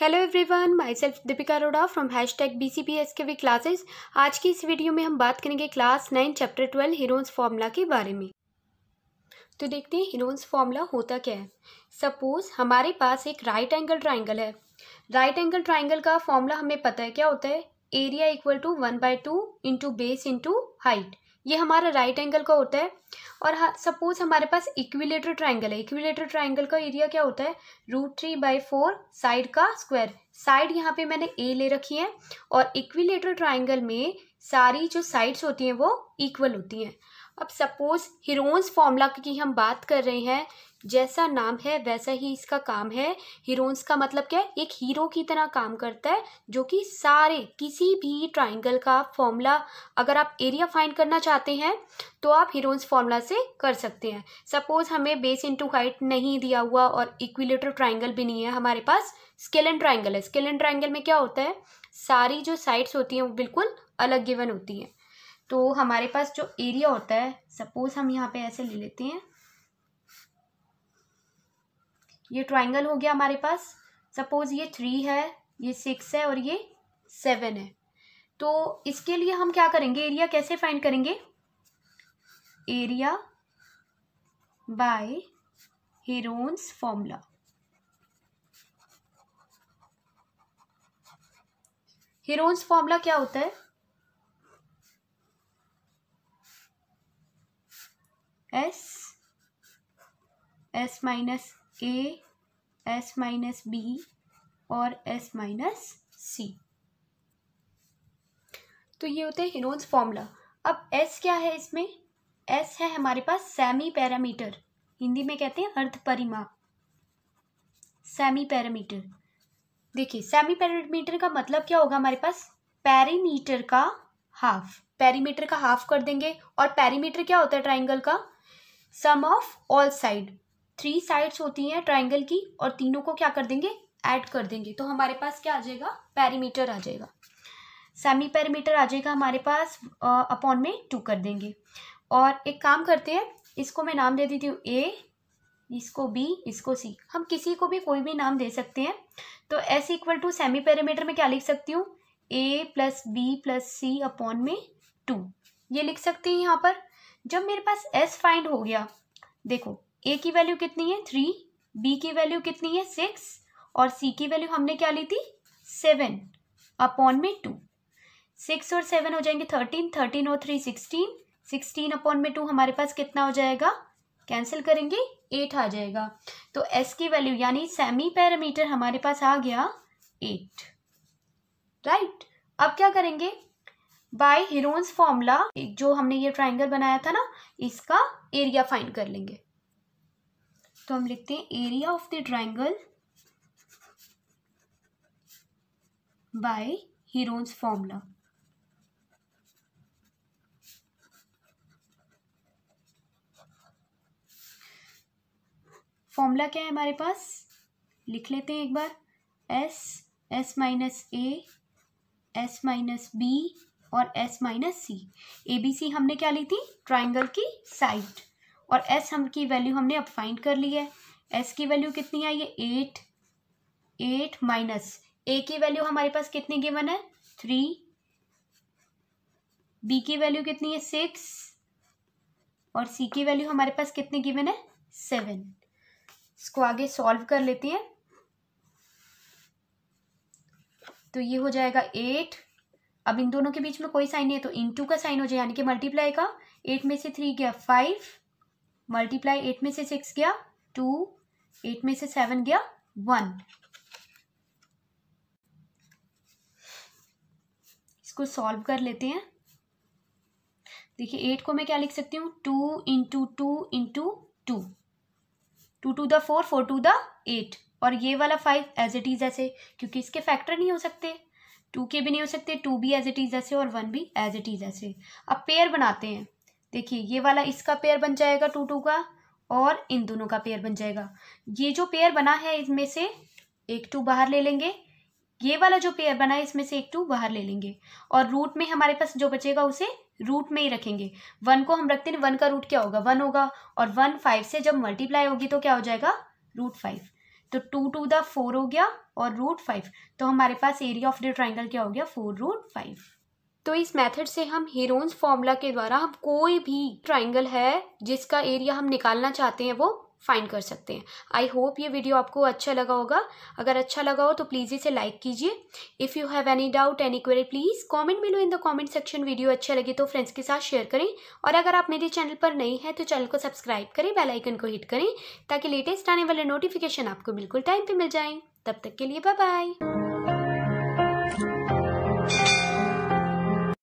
Hello everyone myself Deepika Arora from hashtag B C B S K V classes आज की इस वीडियो में हम बात करेंगे class nine chapter twelve Heron's formula के बारे में तो देखते हैं हीरोन्स फॉर्मूला होता क्या है सपोज हमारे पास एक राइट एंगल ट्राइंगल है राइट एंगल ट्राइंगल का फॉर्मूला हमें पता है क्या होता है area equal to one by two into base into height ये हमारा राइट एंगल का होता है और सपोज हमारे पास इक्विलेटर ट्राइंगल है इक्विलेटर ट्राइंगल का एरिया क्या होता है root three by four side का स्क्वायर साइड यहाँ पे मैंने ए ले रखी है और इक्विलेटर ट्राइंगल में सारी जो साइड्स होती हैं वो इक्वल होती हैं अब सपोज हिरोन्स फॉर्मूला की हम बात कर रहे हैं जैसा नाम है वैसा ही इसका काम है हीरोन्स का मतलब क्या है एक हीरो की तरह काम करता है जो कि सारे किसी भी ट्राइंगल का फॉर्मूला अगर आप एरिया फाइंड करना चाहते हैं तो आप हीरोन्स फॉर्मूला से कर सकते हैं सपोज हमें बेस इंटू हाइट नहीं दिया हुआ और इक्विलेटर ट्राइंगल भी नहीं है हमारे पास स्केलन ट्राइंगल है स्केलन ट्राइंगल में क्या होता है सारी जो साइड्स होती हैं वो बिल्कुल अलग गिवन होती हैं तो हमारे पास जो एरिया होता है सपोज हम यहाँ पे ऐसे ले लेते हैं ये ट्राइंगल हो गया हमारे पास सपोज ये थ्री है ये सिक्स है और ये सेवन है तो इसके लिए हम क्या करेंगे एरिया कैसे फाइंड करेंगे area by Heron's formula Heron's formula क्या होता है S S minus A S minus B और एस माइनस सी तो ये होते हैं हिरोन्स फॉर्मूला अब एस क्या है इसमें एस है हमारे पास सेमी पैरामीटर हिंदी में कहते हैं अर्थ परिमाप सेमी पैरामीटर देखिए सेमी पैरामीटर का मतलब क्या होगा हमारे पास पैरीमीटर का हाफ पैरीमीटर का हाफ कर देंगे और पैरीमीटर क्या होता है ट्राइंगल का sum of all side three sides होती हैं ट्राइंगल की और तीनों को क्या कर देंगे ऐड कर देंगे तो हमारे पास क्या आ जाएगा पैरीमीटर आ जाएगा सेमी पैरीमीटर आ जाएगा हमारे पास अपॉन में टू कर देंगे और एक काम करते हैं इसको मैं नाम दे देती हूँ ए इसको बी इसको सी हम किसी को भी कोई भी नाम दे सकते हैं तो S equal to semi parameter में क्या लिख सकती हूँ A plus B plus C upon में टू ये लिख सकते हैं यहाँ पर जब मेरे पास एस फाइंड हो गया देखो ए की वैल्यू कितनी है थ्री बी की वैल्यू कितनी है सिक्स और सी की वैल्यू हमने क्या ली थी सेवन अपॉन में टू सिक्स और सेवन हो जाएंगे थर्टीन थर्टीन और थ्री सिक्सटीन सिक्सटीन अपॉन में टू हमारे पास कितना हो जाएगा कैंसिल करेंगे एट आ जाएगा तो एस की वैल्यू यानी सेमी पैरामीटर हमारे पास आ गया एट राइट right? अब क्या करेंगे बाय हिरोन्स फॉर्मूला जो हमने ये ट्राइंगल बनाया था ना इसका एरिया फाइंड कर लेंगे तो हम लिखते हैं area of the triangle by Heron's formula formula क्या है हमारे पास लिख लेते हैं एक बार S S minus A S minus B और S minus C A B C हमने क्या ली थी ट्राइंगल की साइड और एस हम की वैल्यू हमने अब फाइंड कर ली है एस की वैल्यू कितनी आई है एट एट माइनस ए की वैल्यू हमारे पास कितनी गिवन है थ्री बी की वैल्यू कितनी है सिक्स और सी की वैल्यू हमारे पास कितनी गिवन है सेवन इसको आगे सॉल्व कर लेते हैं तो ये हो जाएगा एट अब इन दोनों के बीच में कोई साइन नहीं है तो इन टू का साइन हो जाए यानी कि मल्टीप्लाई का एट में से थ्री गया फाइव मल्टीप्लाई एट में से सिक्स गया टू एट में से सेवन गया वन इसको सॉल्व कर लेते हैं देखिए एट को मैं क्या लिख सकती हूँ two into two into two two to the four four to the eight और ये वाला फाइव एज इट इज ऐसे क्योंकि इसके फैक्टर नहीं हो सकते टू के भी नहीं हो सकते टू भी एज इट इज ऐसे और वन भी एज इट इज ऐसे अब पेयर बनाते हैं देखिए ये वाला इसका पेयर बन जाएगा टू टू का और इन दोनों का पेयर बन जाएगा ये जो पेयर बना है इसमें से एक टू बाहर ले लेंगे ये वाला जो पेयर बना है इसमें से एक टू बाहर ले लेंगे और रूट में हमारे पास जो बचेगा उसे रूट में ही रखेंगे वन को हम रखते हैं वन का रूट क्या होगा वन होगा और वन फाइव से जब मल्टीप्लाई होगी तो क्या हो जाएगा रूट फाइव तो टू टू द फोर हो गया और रूट फाइव तो हमारे पास एरिया ऑफ द ट्राइंगल क्या हो गया फोर रूट फाइव तो इस मेथड से हम हीरोन्स फॉर्मूला के द्वारा हम कोई भी ट्राइंगल है जिसका एरिया हम निकालना चाहते हैं वो फाइंड कर सकते हैं आई होप ये वीडियो आपको अच्छा लगा होगा अगर अच्छा लगा हो तो प्लीज़ इसे लाइक कीजिए if you have any doubt any query please comment below in the comment section video अच्छा लगे तो फ्रेंड्स के साथ शेयर करें और अगर आप मेरे चैनल पर नहीं हैं तो चैनल को सब्सक्राइब करें बेल आइकन को हिट करें ताकि लेटेस्ट आने वाले नोटिफिकेशन आपको बिल्कुल टाइम पर मिल जाएँ तब तक के लिए बाय बाय